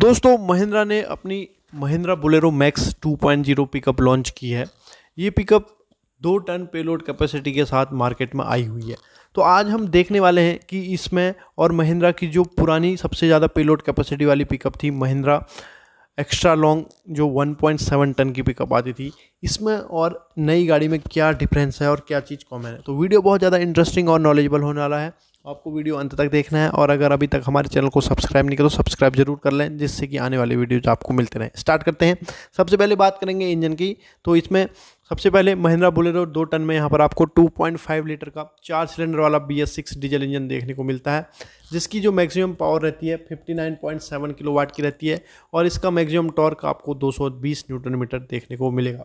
दोस्तों महिंद्रा ने अपनी Mahindra Bolero Maxx 2.0 pickup launch की है ये पिकअप दो टन पेलोड कैपेसिटी के साथ मार्केट में आई हुई है तो आज हम देखने वाले हैं कि इसमें और महिंद्रा की जो पुरानी सबसे ज़्यादा पेलोड कैपेसिटी वाली पिकअप थी महिंद्रा एक्स्ट्रा लॉन्ग जो 1.7 टन की पिकअप आती थी इसमें और नई गाड़ी में क्या डिफरेंस है और क्या चीज़ कॉमन है तो वीडियो बहुत ज़्यादा इंटरेस्टिंग और नॉलेजेबल होने वाला है आपको वीडियो अंत तक देखना है और अगर अभी तक हमारे चैनल को सब्सक्राइब नहीं करो तो सब्सक्राइब जरूर कर लें जिससे कि आने वाले वीडियोज आपको मिलते रहें स्टार्ट करते हैं सबसे पहले बात करेंगे इंजन की तो इसमें सबसे पहले महिंद्रा बुलेरो दो टन में यहाँ पर आपको 2.5 लीटर का चार सिलेंडर वाला B S six diesel engine देखने को मिलता है जिसकी जो मैक्सिमम पावर रहती है 59.7 किलोवाट की रहती है और इसका मैक्सिमम टॉर्क आपको 220 न्यूटन मीटर देखने को मिलेगा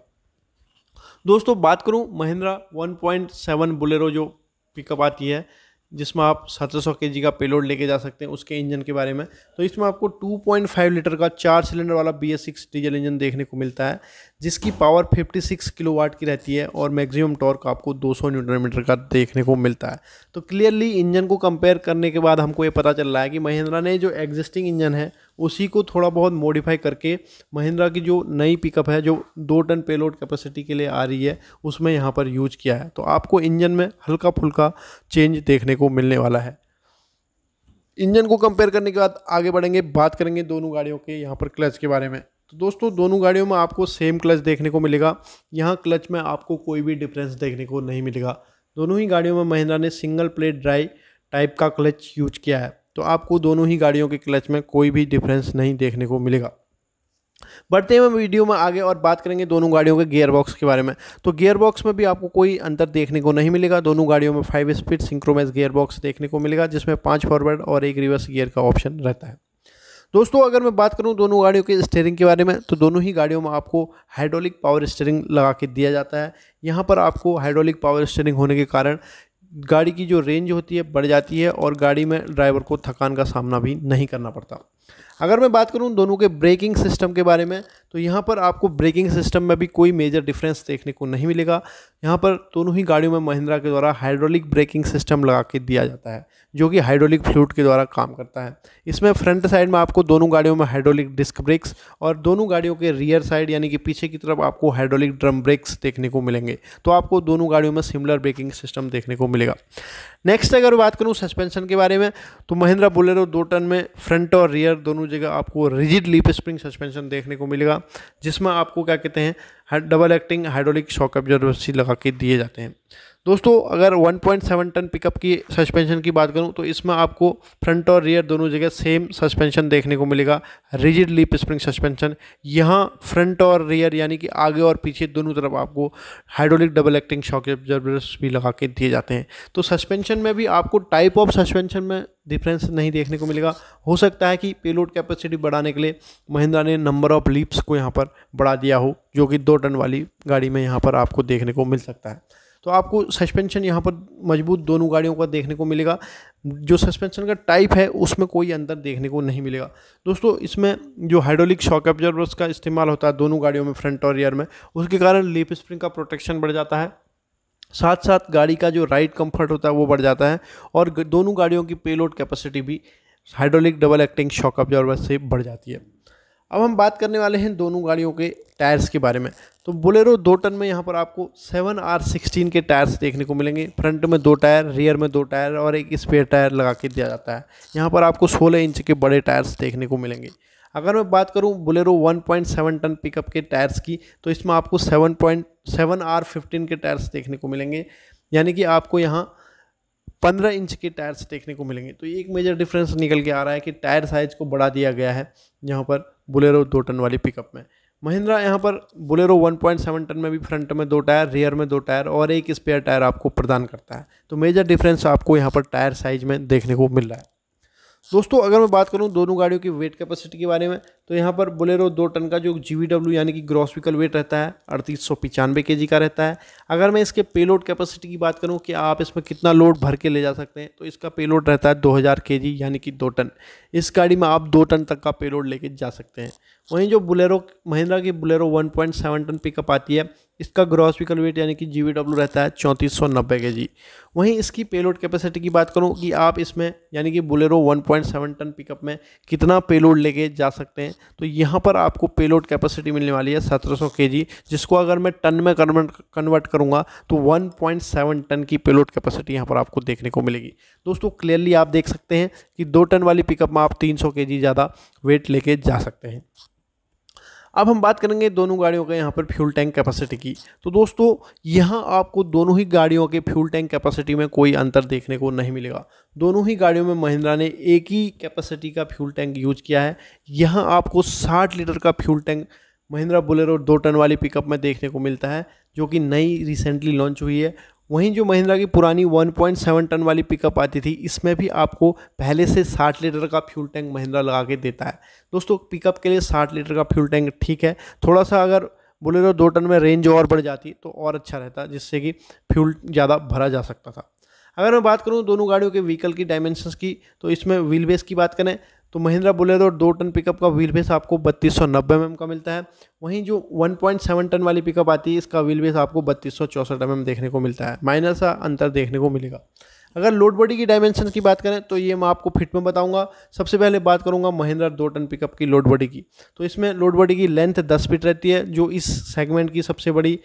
दोस्तों बात करूँ महिंद्रा 1.7 बुलेरो जो पिकअप आती है जिसमें आप 1700 जी का पेलोड लेके जा सकते हैं उसके इंजन के बारे में तो इसमें आपको 2.5 लीटर का चार सिलेंडर वाला B S six diesel engine देखने को मिलता है जिसकी पावर 56 किलोवाट की रहती है और मैक्सिमम टॉर्क आपको 200 न्यूटन मीटर का देखने को मिलता है तो क्लियरली इंजन को कंपेयर करने के बाद हमको ये पता चल रहा है कि महिंद्रा ने जो एग्जिस्टिंग इंजन है उसी को थोड़ा बहुत मॉडिफाई करके महिंद्रा की जो नई पिकअप है जो दो टन पेलोड कैपेसिटी के लिए आ रही है उसमें यहाँ पर यूज किया है तो आपको इंजन में हल्का फुल्का चेंज देखने को मिलने वाला है इंजन को कंपेयर करने के बाद आगे बढ़ेंगे बात करेंगे दोनों गाड़ियों के यहाँ पर क्लच के बारे में तो दोस्तों दोनों गाड़ियों में आपको सेम क्लच देखने को मिलेगा यहाँ क्लच में आपको कोई भी डिफरेंस देखने को नहीं मिलेगा दोनों ही गाड़ियों में महिंद्रा ने सिंगल प्लेट ड्राई टाइप का क्लच यूज किया है तो आपको दोनों ही गाड़ियों के क्लच में कोई भी डिफरेंस नहीं देखने को मिलेगा बढ़ते हैं वीडियो में आगे और बात करेंगे दोनों गाड़ियों के गियर बॉक्स के बारे में तो गियर बॉक्स में भी आपको कोई अंतर देखने को नहीं मिलेगा दोनों गाड़ियों में five speed synchromesh gear box देखने को मिलेगा जिसमें पाँच फॉरवर्ड और एक रिवर्स गियर का ऑप्शन रहता है दोस्तों अगर मैं बात करूं दोनों गाड़ियों के स्टेयरिंग के बारे में तो दोनों ही गाड़ियों में आपको हाइड्रोलिक पावर स्टेयरिंग लगा के दिया जाता है यहाँ पर आपको हाइड्रोलिक पावर स्टेयरिंग होने के कारण गाड़ी की जो रेंज होती है बढ़ जाती है और गाड़ी में ड्राइवर को थकान का सामना भी नहीं करना पड़ता अगर मैं बात करूं दोनों के ब्रेकिंग सिस्टम के बारे में तो यहाँ पर आपको ब्रेकिंग सिस्टम में भी कोई मेजर डिफरेंस देखने को नहीं मिलेगा यहाँ पर दोनों ही गाड़ियों में महिंद्रा के द्वारा हाइड्रोलिक ब्रेकिंग सिस्टम लगा के दिया जाता है जो कि हाइड्रोलिक फ्लूट के द्वारा काम करता है इसमें फ्रंट साइड में आपको दोनों गाड़ियों में हाइड्रोलिक डिस्क ब्रेक्स और दोनों गाड़ियों के रियर साइड यानी कि पीछे की तरफ आपको हाइड्रोलिक ड्रम ब्रेक्स देखने को मिलेंगे तो आपको दोनों गाड़ियों में सिमिलर ब्रेकिंग सिस्टम देखने को मिलेगा नेक्स्ट अगर बात करूँ सस्पेंशन के बारे में तो महिंद्रा बोलेरो दो टन में फ्रंट और रियर दोनों जगह आपको रिजिड लीप स्प्रिंग सस्पेंशन देखने को मिलेगा जिसमें आपको क्या कहते हैं double acting hydraulic shock absorbers लगा के दिए जाते हैं दोस्तों अगर 1.7 टन पिकअप की सस्पेंशन की बात करूं तो इसमें आपको फ्रंट और रियर दोनों जगह सेम सस्पेंशन देखने को मिलेगा रिजिड लिप स्प्रिंग सस्पेंशन यहाँ फ्रंट और रियर यानी कि आगे और पीछे दोनों तरफ आपको hydraulic double acting shock absorbers भी लगा के दिए जाते हैं तो सस्पेंशन में भी आपको टाइप ऑफ सस्पेंशन में डिफरेंस नहीं देखने को मिलेगा हो सकता है कि पेलोड कैपेसिटी बढ़ाने के लिए महिंद्रा ने नंबर ऑफ लीप्स को यहाँ पर बढ़ा दिया हो जो कि दो टन वाली गाड़ी में यहाँ पर आपको देखने को मिल सकता है तो आपको सस्पेंशन यहाँ पर मजबूत दोनों गाड़ियों का देखने को मिलेगा जो सस्पेंशन का टाइप है उसमें कोई अंतर देखने को नहीं मिलेगा दोस्तों इसमें जो हाइड्रोलिक शॉक ऑब्जर्वर्स का इस्तेमाल होता है दोनों गाड़ियों में फ्रंट और रियर में उसके कारण लिप स्प्रिंग का प्रोटेक्शन बढ़ जाता है साथ साथ गाड़ी का जो राइड कंफर्ट होता है वो बढ़ जाता है और दोनों गाड़ियों की पेलोड कैपेसिटी भी hydraulic double acting shock absorber से बढ़ जाती है अब हम बात करने वाले हैं दोनों गाड़ियों के टायर्स के बारे में तो बोलेरो दो टन में यहाँ पर आपको सेवन आर सिक्सटीन के टायर्स देखने को मिलेंगे फ्रंट में दो टायर रियर में दो टायर और एक स्पेयर टायर लगा के दिया जाता है यहाँ पर आपको सोलह इंच के बड़े टायर्स देखने को मिलेंगे अगर मैं बात करूं बोलेरो 1.7 टन पिकअप के टायर्स की तो इसमें आपको सेवन आर के टायर्स देखने को मिलेंगे यानी कि आपको यहाँ 15 इंच के टायर्स देखने को मिलेंगे तो एक मेजर डिफरेंस निकल के आ रहा है कि टायर साइज़ को बढ़ा दिया गया है यहाँ पर बुलेरो दो टन वाली पिकअप में महिंद्रा यहाँ पर बुलेरो 1.7 टन में भी फ्रंट में दो टायर रियर में दो टायर और एक स्पेयर टायर आपको प्रदान करता है तो मेजर डिफरेंस आपको यहाँ पर टायर साइज में देखने को मिल रहा है दोस्तों अगर मैं बात करूं दोनों गाड़ियों की वेट कैपेसिटी के बारे में तो यहाँ पर बोलेरो दो टन का जो जी यानी कि ग्रॉस व्हीकल वेट रहता है अड़तीस सौ पचानवे के जी का रहता है अगर मैं इसके पेलोड कैपेसिटी की बात करूँ कि आप इसमें कितना लोड भर के ले जा सकते हैं तो इसका पेलोड रहता है दो हज़ार के जी यानी कि दो टन इस गाड़ी में आप दो टन तक का पेलोड लेके जा सकते हैं वहीं जो बुलेरो महिंद्रा की Bolero one point seven ton pickup आती है इसका ग्रॉस विकल वेट यानी कि जी रहता है चौंतीस सौ नब्बे के जी वहीं इसकी पेलोड कैपेसिटी की बात करूं कि आप इसमें यानी कि बुलेरो 1.7 टन पिकअप में कितना पेलोड लेके जा सकते हैं तो यहाँ पर आपको पेलोड कैपेसिटी मिलने वाली है 1700 जी जिसको अगर मैं टन में कन्वर्ट करूँगा तो 1.7 टन की पेलोड कैपेसिटी यहाँ पर आपको देखने को मिलेगी दोस्तों क्लियरली आप देख सकते हैं कि दो टन वाली पिकअप में आप तीन सौ ज़्यादा वेट लेके जा सकते हैं अब हम बात करेंगे दोनों गाड़ियों के यहाँ पर फ्यूल टैंक कैपेसिटी की तो दोस्तों यहाँ आपको दोनों ही गाड़ियों के फ्यूल टैंक कैपेसिटी में कोई अंतर देखने को नहीं मिलेगा दोनों ही गाड़ियों में महिंद्रा ने एक ही कैपेसिटी का फ्यूल टैंक यूज किया है यहाँ आपको साठ लीटर का फ्यूल टैंक महिंद्रा बुलेरो दो टन वाली पिकअप में देखने को मिलता है जो कि नई रिसेंटली लॉन्च हुई है वहीं जो महिंद्रा की पुरानी 1.7 टन वाली पिकअप आती थी इसमें भी आपको पहले से 60 लीटर का फ्यूल टैंक महिंद्रा लगा के देता है दोस्तों पिकअप के लिए 60 लीटर का फ्यूल टैंक ठीक है थोड़ा सा अगर बोले तो दो टन में रेंज और बढ़ जाती तो और अच्छा रहता जिससे कि फ्यूल ज़्यादा भरा जा सकता था अगर मैं बात करूँ दोनों गाड़ियों के व्हीकल की डायमेंशंस की तो इसमें व्हील बेस की बात करें तो महिंद्रा और दो टन पिकअप का व्हील बेस आपको बत्तीस सौ नब्बे एम का मिलता है वहीं जो 1.7 टन वाली पिकअप आती है इसका व्हील बेस आपको बत्तीस सौ चौंसठ एम देखने को मिलता है माइनर सा अंतर देखने को मिलेगा अगर लोड बॉडी की डायमेंशन की बात करें तो ये मैं आपको फिट में बताऊंगा सबसे पहले बात करूंगा महिंद्रा दो टन पिकअप की लोड बॉडी की तो इसमें लोड बॉडी की लेंथ 10 फीट रहती है जो इस सेगमेंट की सबसे बड़ी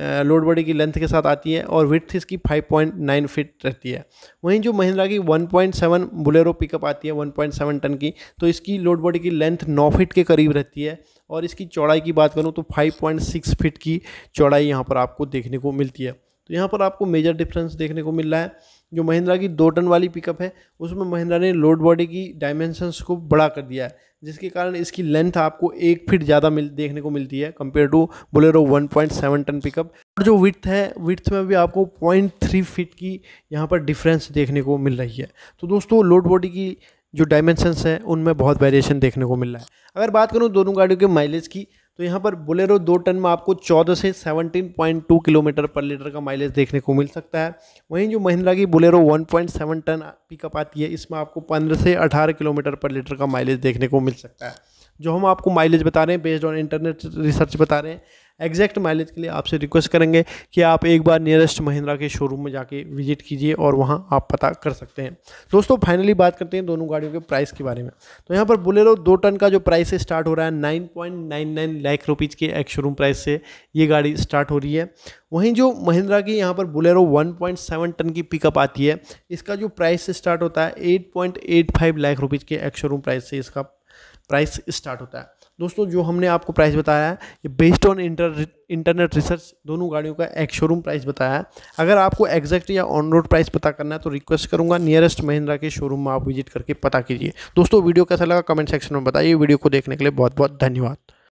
लोड बॉडी की लेंथ के साथ आती है और विथ इसकी 5.9 फीट रहती है वहीं जो महिंद्रा की 1.7 बुलेरो पिकअप आती है 1.7 टन की तो इसकी लोड बॉडी की लेंथ 9 फीट के करीब रहती है और इसकी चौड़ाई की बात करूँ तो 5.6 फीट की चौड़ाई यहाँ पर आपको देखने को मिलती है तो यहाँ पर आपको मेजर डिफरेंस देखने को मिल रहा है जो महिंद्रा की दो टन वाली पिकअप है उसमें महिंद्रा ने लोड बॉडी की डायमेंशंस को बड़ा कर दिया है जिसके कारण इसकी लेंथ आपको एक फीट ज़्यादा मिल देखने को मिलती है compare to Bolero 1.7 ton pickup और जो विथ है विथ में भी आपको 0.3 फीट की यहाँ पर डिफरेंस देखने को मिल रही है तो दोस्तों लोड बॉडी की जो डायमेंशंस हैं उनमें बहुत वेरिएशन देखने को मिल रहा है अगर बात करूँ दोनों गाड़ियों के माइलेज की तो यहाँ पर बोलेरो दो टन में आपको 14 से 17.2 किलोमीटर पर लीटर का माइलेज देखने को मिल सकता है वहीं जो महिंद्रा की बोलेरो 1.7 टन पिकअप आती है इसमें आपको 15 से 18 किलोमीटर पर लीटर का माइलेज देखने को मिल सकता है जो हम आपको माइलेज बता रहे हैं बेस्ड ऑन इंटरनेट रिसर्च बता रहे हैं एग्जैक्ट माइलेज के लिए आपसे रिक्वेस्ट करेंगे कि आप एक बार नियरेस्ट महिंद्रा के शोरूम में जाके विजिट कीजिए और वहाँ आप पता कर सकते हैं दोस्तों फाइनली बात करते हैं दोनों गाड़ियों के प्राइस के बारे में तो यहाँ पर बोलेरो दो टन का जो प्राइस है स्टार्ट हो रहा है nine point nine nine lakh rupees के एक शोरूम प्राइस से ये गाड़ी स्टार्ट हो रही है वहीं जो महिंद्रा की यहाँ पर बुलेरो 1.7 टन की पिकअप आती है इसका जो प्राइस स्टार्ट होता है 8.85 लाख रुपीज़ के एक्शोरूम प्राइस से इसका प्राइस स्टार्ट होता है दोस्तों जो हमने आपको प्राइस बताया है ये based on inter internet research दोनों गाड़ियों का एक शोरूम प्राइस बताया है अगर आपको एग्जैक्ट या ऑन रोड प्राइस पता करना है तो रिक्वेस्ट करूंगा नियरेस्ट महिंद्रा के शोरूम में आप विजिट करके पता कीजिए दोस्तों वीडियो कैसा लगा कमेंट सेक्शन में बताइए वीडियो को देखने के लिए बहुत बहुत धन्यवाद